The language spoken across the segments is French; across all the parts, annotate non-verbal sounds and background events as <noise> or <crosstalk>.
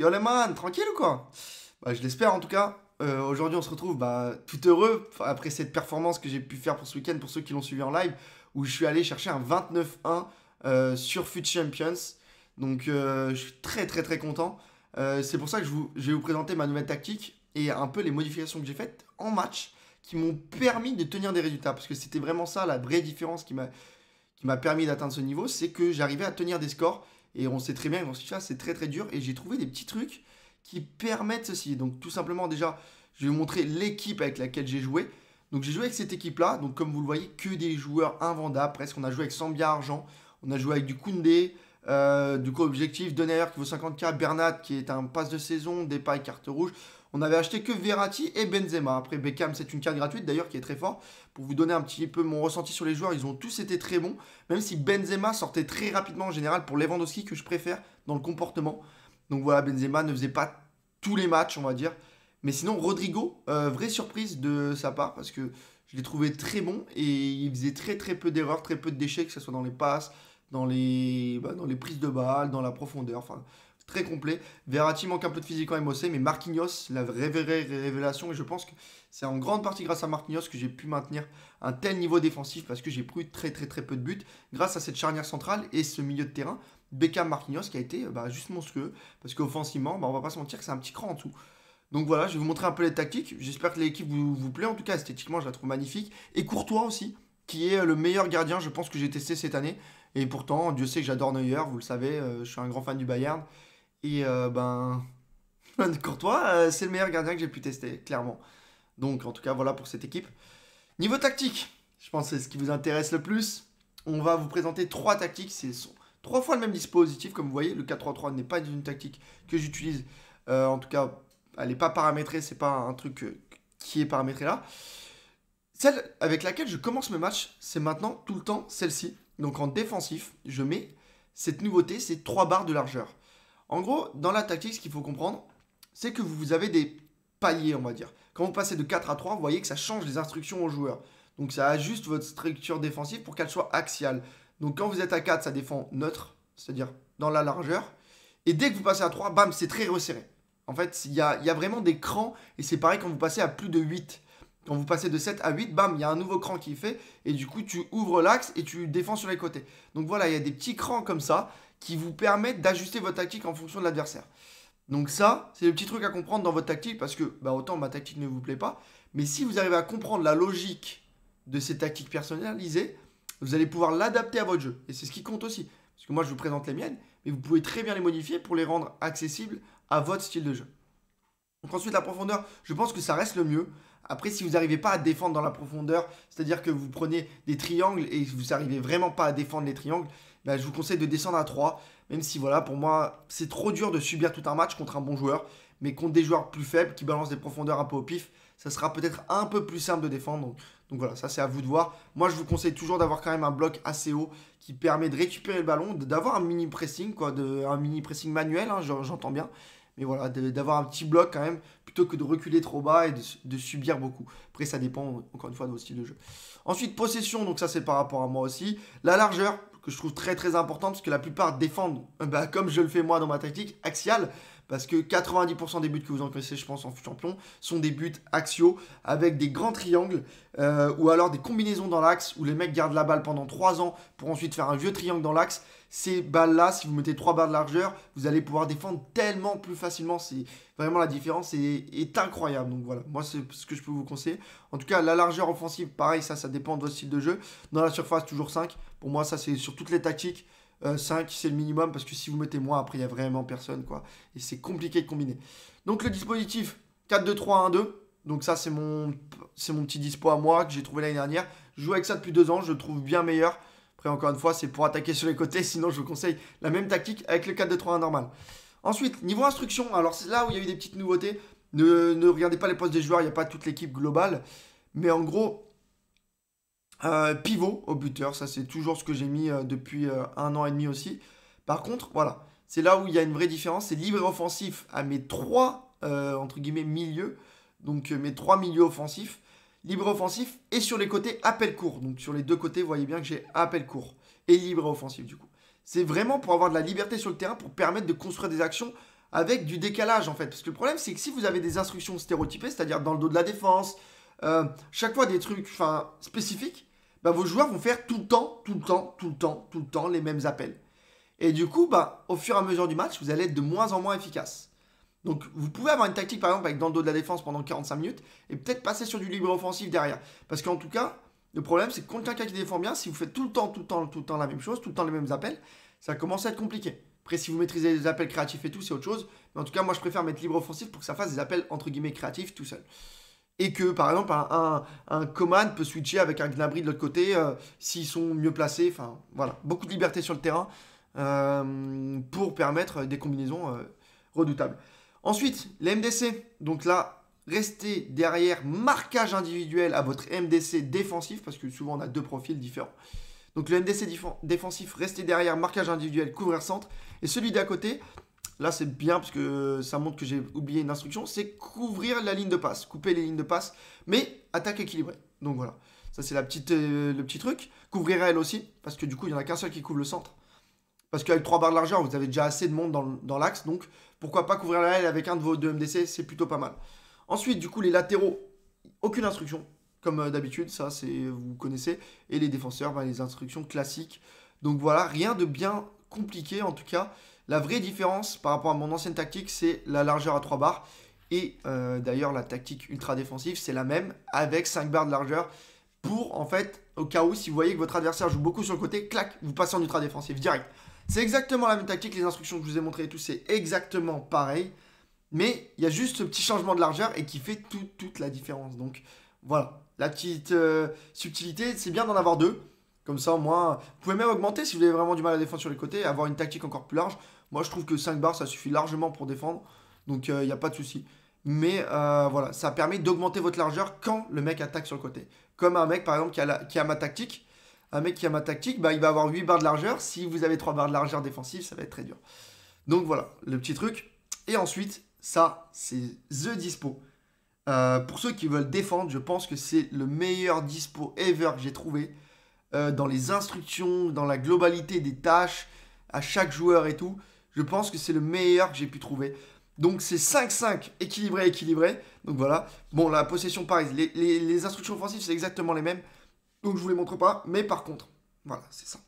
Yo les man, tranquille ou quoi bah, Je l'espère en tout cas. Euh, aujourd'hui on se retrouve bah, tout heureux après cette performance que j'ai pu faire pour ce week-end pour ceux qui l'ont suivi en live où je suis allé chercher un 29-1 euh, sur Foot Champions. Donc euh, je suis très très très content. C'est pour ça que je, vous, je, vais vous présenter ma nouvelle tactique et un peu les modifications que j'ai faites en match qui m'ont permis de tenir des résultats parce que c'était vraiment ça la vraie différence qui m'a permis d'atteindre ce niveau, c'est que j'arrivais à tenir des scores et on sait très bien que dans ce cas, c'est très très dur. Et j'ai trouvé des petits trucs qui permettent ceci. Donc tout simplement déjà, je vais vous montrer l'équipe avec laquelle j'ai joué. Donc j'ai joué avec cette équipe-là. Donc comme vous le voyez, que des joueurs invendables presque. On a joué avec Sambia Argent, on a joué avec du Koundé, euh, du coup objectif, Donner qui vaut 50k, Bernat qui est un passe de saison, et carte rouge. On avait acheté que Verratti et Benzema. Après, Beckham, c'est une carte gratuite d'ailleurs qui est très fort. Pour vous donner un petit peu mon ressenti sur les joueurs, ils ont tous été très bons. Même si Benzema sortait très rapidement en général pour Lewandowski, que je préfère dans le comportement. Donc voilà, Benzema ne faisait pas tous les matchs, on va dire. Mais sinon, Rodrigo, euh, vraie surprise de sa part, parce que je l'ai trouvé très bon et il faisait très très peu d'erreurs, très peu de déchets, que ce soit dans les passes, dans les, bah, dans les prises de balles, dans la profondeur. Enfin, très complet. Verratti manque un peu de physique en MOC, mais Marquinhos, la révélation, et je pense que c'est en grande partie grâce à Marquinhos que j'ai pu maintenir un tel niveau défensif parce que j'ai pris très très très peu de buts grâce à cette charnière centrale et ce milieu de terrain, Beckham Marquinhos, qui a été bah, juste monstrueux parce qu'offensivement, bah, on va pas se mentir que c'est un petit cran en tout. Donc voilà, je vais vous montrer un peu les tactiques. J'espère que l'équipe vous, vous plaît. En tout cas, esthétiquement, je la trouve magnifique. Et Courtois aussi, qui est euh, le meilleur gardien, je pense, que j'ai testé cette année. Et pourtant, Dieu sait que j'adore Neuer, vous le savez, euh, je suis un grand fan du Bayern. Et euh, ben, Courtois, <laughs> euh, c'est le meilleur gardien que j'ai pu tester, clairement. Donc, en tout cas, voilà pour cette équipe. Niveau tactique, je pense que c'est ce qui vous intéresse le plus. On va vous présenter trois tactiques. C'est trois fois le même dispositif, comme vous voyez. Le 4-3-3 n'est pas une tactique que j'utilise. Euh, en tout cas, elle n'est pas paramétrée. C'est pas un truc qui est paramétré là. Celle avec laquelle je commence mes matchs, c'est maintenant tout le temps celle-ci. Donc en défensif, je mets cette nouveauté, c'est trois barres de largeur. En gros, dans la tactique, ce qu'il faut comprendre, c'est que vous avez des paliers, on va dire. Quand vous passez de 4 à 3, vous voyez que ça change les instructions aux joueurs. Donc ça ajuste votre structure défensive pour qu'elle soit axiale. Donc quand vous êtes à 4, ça défend neutre, c'est-à-dire dans la largeur. Et dès que vous passez à 3, bam, c'est très resserré. En fait, il y, a, vraiment des crans. Et c'est pareil quand vous passez à plus de 8. Quand vous passez de 7 à 8, bam, il y a un nouveau cran qui fait. Et du coup, tu ouvres l'axe et tu défends sur les côtés. Donc voilà, il y a des petits crans comme ça qui vous permettent d'ajuster votre tactique en fonction de l'adversaire. Donc ça, c'est le petit truc à comprendre dans votre tactique parce que bah, autant ma tactique ne vous plaît pas, mais si vous arrivez à comprendre la logique de ces tactiques personnalisées, vous allez pouvoir l'adapter à votre jeu. Et c'est ce qui compte aussi. Parce que moi, je vous présente les miennes, mais vous pouvez très bien les modifier pour les rendre accessibles à votre style de jeu. Donc ensuite, la profondeur, je pense que ça reste le mieux. Après, si vous n'arrivez pas à défendre dans la profondeur, c'est-à-dire que vous prenez des triangles et vous n'arrivez vraiment pas à défendre les triangles, ben, je vous conseille de descendre à 3. Même si, voilà, pour moi, c'est trop dur de subir tout un match contre un bon joueur. Mais contre des joueurs plus faibles qui balancent des profondeurs un peu au pif, ça sera peut-être un peu plus simple de défendre. Donc, voilà, ça c'est à vous de voir. Moi, je vous conseille toujours d'avoir quand même un bloc assez haut qui permet de récupérer le ballon, d'avoir un mini pressing, quoi, un mini pressing manuel, hein, j'entends bien, mais voilà, d'avoir un petit bloc quand même, plutôt que de reculer trop bas et de, subir beaucoup. Après, ça dépend encore une fois de votre style de jeu. Ensuite, possession, donc ça c'est par rapport à moi aussi. La largeur, que je trouve très très importante, parce que la plupart défendent, bah, comme je le fais moi dans ma tactique, axiale parce que 90% des buts que vous encaissez, je pense, en champion, sont des buts axiaux avec des grands triangles euh, ou alors des combinaisons dans l'axe où les mecs gardent la balle pendant 3 ans pour ensuite faire un vieux triangle dans l'axe. Ces balles-là, si vous mettez 3 barres de largeur, vous allez pouvoir défendre tellement plus facilement. C'est vraiment la différence est, est incroyable. Donc voilà, moi c'est ce que je peux vous conseiller. En tout cas, la largeur offensive, pareil, ça, ça dépend de votre style de jeu. Dans la surface, toujours 5. Pour moi, ça c'est sur toutes les tactiques. 5, euh, c'est le minimum, parce que si vous mettez moins, après, il n'y a vraiment personne, quoi. Et c'est compliqué de combiner. Donc, le dispositif 4-2-3-1-2. Donc, ça, c'est mon, c'est mon petit dispo à moi que j'ai trouvé l'année dernière. Je joue avec ça depuis deux ans, je le trouve bien meilleur. Après, encore une fois, c'est pour attaquer sur les côtés. Sinon, je vous conseille la même tactique avec le 4-2-3-1 normal. Ensuite, niveau instruction, alors c'est là où il y a eu des petites nouveautés. Ne, ne regardez pas les postes des joueurs, il n'y a pas toute l'équipe globale. Mais en gros, euh, pivot au buteur, ça c'est toujours ce que j'ai mis euh, depuis euh, un an et demi aussi. Par contre, voilà, c'est là où il y a une vraie différence, c'est libre offensif à mes trois, entre guillemets, milieux, donc mes trois milieux offensifs, libre offensif et sur les côtés appel court. Donc sur les deux côtés, vous voyez bien que j'ai appel court et libre offensif du coup. C'est vraiment pour avoir de la liberté sur le terrain, pour permettre de construire des actions avec du décalage en fait. Parce que le problème c'est que si vous avez des instructions stéréotypées, c'est-à-dire dans le dos de la défense, euh, chaque fois des trucs enfin, spécifiques, bah, vos joueurs vont faire tout le temps, tout le temps, tout le temps, tout le temps les mêmes appels. Et du coup, bah, au fur et à mesure du match, vous allez être de moins en moins efficace. Donc vous pouvez avoir une tactique par exemple avec dans le dos de la défense pendant 45 minutes et peut-être passer sur du libre offensif derrière. Parce qu'en tout cas, le problème c'est que contre quelqu'un qui défend bien, si vous faites tout le temps, tout le temps, tout le temps la même chose, tout le temps les mêmes appels, ça commence à être compliqué. Après, si vous maîtrisez les appels créatifs et tout, c'est autre chose. Mais en tout cas, moi je préfère mettre libre offensif pour que ça fasse des appels entre guillemets créatifs tout seul et que par exemple un, un, peut switcher avec un Gnabry de l'autre côté euh, s'ils sont mieux placés. Enfin voilà, beaucoup de liberté sur le terrain euh, pour permettre des combinaisons euh, redoutables. Ensuite, les MDC. Donc là, restez derrière marquage individuel à votre MDC défensif parce que souvent on a deux profils différents. Donc le MDC défensif, restez derrière marquage individuel, couvrir centre et celui d'à côté, Là, c'est bien parce que ça montre que j'ai oublié une instruction. C'est couvrir la ligne de passe, couper les lignes de passe, mais attaque équilibrée. Donc voilà, ça c'est euh, le petit truc. Couvrir elle aussi, parce que du coup, il n'y en a qu'un seul qui couvre le centre. Parce qu'avec trois barres de largeur, vous avez déjà assez de monde dans, l'axe. Donc pourquoi pas couvrir la L avec un de vos deux MDC, c'est plutôt pas mal. Ensuite, du coup, les latéraux, aucune instruction, comme euh, d'habitude, ça c'est vous connaissez. Et les défenseurs, bah, les instructions classiques. Donc voilà, rien de bien compliqué en tout cas. La vraie différence par rapport à mon ancienne tactique, c'est la largeur à 3 barres. Et euh, d'ailleurs, la tactique ultra défensive, c'est la même avec 5 barres de largeur pour, en fait, au cas où, si vous voyez que votre adversaire joue beaucoup sur le côté, clac, vous passez en ultra défensif direct. C'est exactement la même tactique, les instructions que je vous ai montrées et tout, c'est exactement pareil. Mais il y a juste ce petit changement de largeur et qui fait toute la différence. Donc voilà, la petite euh, subtilité, c'est bien d'en avoir deux. Comme ça, au moins, vous pouvez même augmenter si vous avez vraiment du mal à défendre sur les côtés, avoir une tactique encore plus large. Moi, je trouve que 5 barres, ça suffit largement pour défendre. Donc, il euh, n'y a pas de souci. Mais euh, voilà, ça permet d'augmenter votre largeur quand le mec attaque sur le côté. Comme un mec, par exemple, qui a, qui a ma tactique. Un mec qui a ma tactique, bah, il va avoir 8 barres de largeur. Si vous avez 3 barres de largeur défensive, ça va être très dur. Donc voilà, le petit truc. Et ensuite, ça, c'est The Dispo. Euh, pour ceux qui veulent défendre, je pense que c'est le meilleur dispo ever que j'ai trouvé. Euh, dans les instructions, dans la globalité des tâches à chaque joueur et tout. Je pense que c'est le meilleur que j'ai pu trouver. Donc c'est 5-5, équilibré, équilibré. Donc voilà. Bon, la possession, pareil. Les, les instructions offensives, c'est exactement les mêmes. Donc je vous les montre pas. Mais par contre, voilà, c'est ça.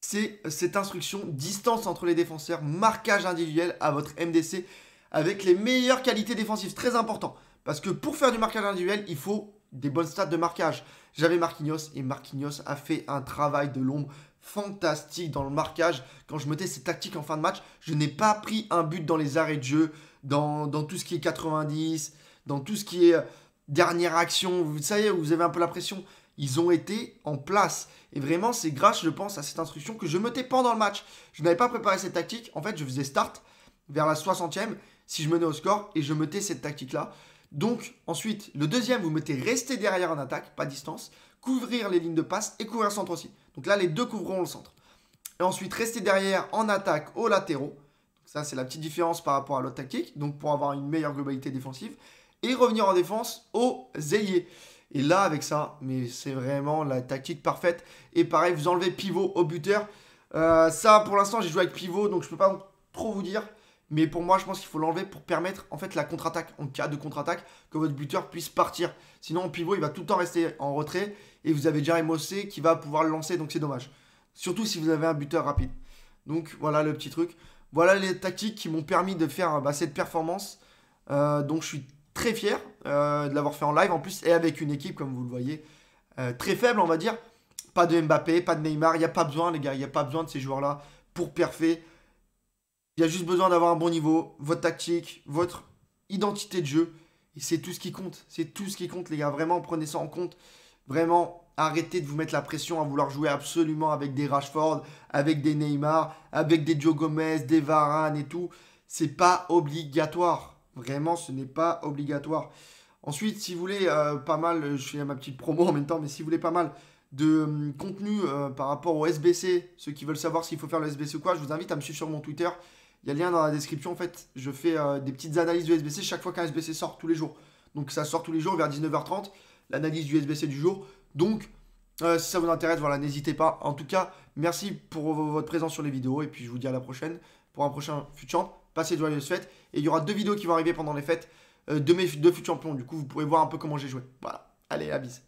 C'est euh, cette instruction, distance entre les défenseurs, marquage individuel à votre MDC avec les meilleures qualités défensives. Très important. Parce que pour faire du marquage individuel, il faut des bonnes stats de marquage. J'avais Marquinhos et Marquinhos a fait un travail de l'ombre fantastique dans le marquage. Quand je mettais cette tactique en fin de match, je n'ai pas pris un but dans les arrêts de jeu, dans, dans tout ce qui est 90, dans tout ce qui est euh, dernière action. Vous savez, vous avez un peu la pression. Ils ont été en place. Et vraiment, c'est grâce, je pense, à cette instruction que je mettais pendant le match. Je n'avais pas préparé cette tactique. En fait, je faisais start vers la 60e si je menais au score et je mettais cette tactique-là. Donc ensuite, le deuxième, vous mettez rester derrière en attaque, pas distance, couvrir les lignes de passe et couvrir le centre aussi. Donc là, les deux couvriront le centre. Et ensuite, rester derrière en attaque aux latéraux. Ça, c'est la petite différence par rapport à l'autre tactique, donc pour avoir une meilleure globalité défensive. Et revenir en défense aux ailiers. Et là, avec ça, mais c'est vraiment la tactique parfaite. Et pareil, vous enlevez pivot au buteur. Euh, ça, pour l'instant, j'ai joué avec pivot, donc je ne peux pas trop vous dire. Mais pour moi, je pense qu'il faut l'enlever pour permettre en fait la contre-attaque, en cas de contre-attaque, que votre buteur puisse partir. Sinon, en pivot, il va tout le temps rester en retrait et vous avez déjà Mossé qui va pouvoir le lancer, donc c'est dommage. Surtout si vous avez un buteur rapide. Donc voilà le petit truc. Voilà les tactiques qui m'ont permis de faire bah, cette performance. Euh, donc je suis très fier euh, de l'avoir fait en live en plus et avec une équipe, comme vous le voyez, euh, très faible, on va dire. Pas de Mbappé, pas de Neymar, il n'y a pas besoin, les gars, il n'y a pas besoin de ces joueurs-là pour perfer. Il y a juste besoin d'avoir un bon niveau, votre tactique, votre identité de jeu. Et c'est tout ce qui compte. C'est tout ce qui compte, les gars. Vraiment, prenez ça en compte. Vraiment, arrêtez de vous mettre la pression à vouloir jouer absolument avec des Rashford, avec des Neymar, avec des Joe Gomez, des Varane et tout. C'est pas obligatoire. Vraiment, ce n'est pas obligatoire. Ensuite, si vous voulez euh, pas mal, je fais ma petite promo <laughs> en même temps, mais si vous voulez pas mal de hum, contenu euh, par rapport au SBC, ceux qui veulent savoir s'il faut faire le SBC ou quoi, je vous invite à me suivre sur mon Twitter. Il y a le lien dans la description. En fait, je fais euh, des petites analyses du SBC chaque fois qu'un SBC sort tous les jours. Donc ça sort tous les jours vers 19h30, l'analyse du SBC du jour. Donc, euh, si ça vous intéresse, voilà, n'hésitez pas. En tout cas, merci pour votre présence sur les vidéos. Et puis, je vous dis à la prochaine pour un prochain Future Passez de joyeuses fêtes. Et il y aura deux vidéos qui vont arriver pendant les fêtes euh, de mes deux futurs champions. Du coup, vous pourrez voir un peu comment j'ai joué. Voilà. Allez, à bise.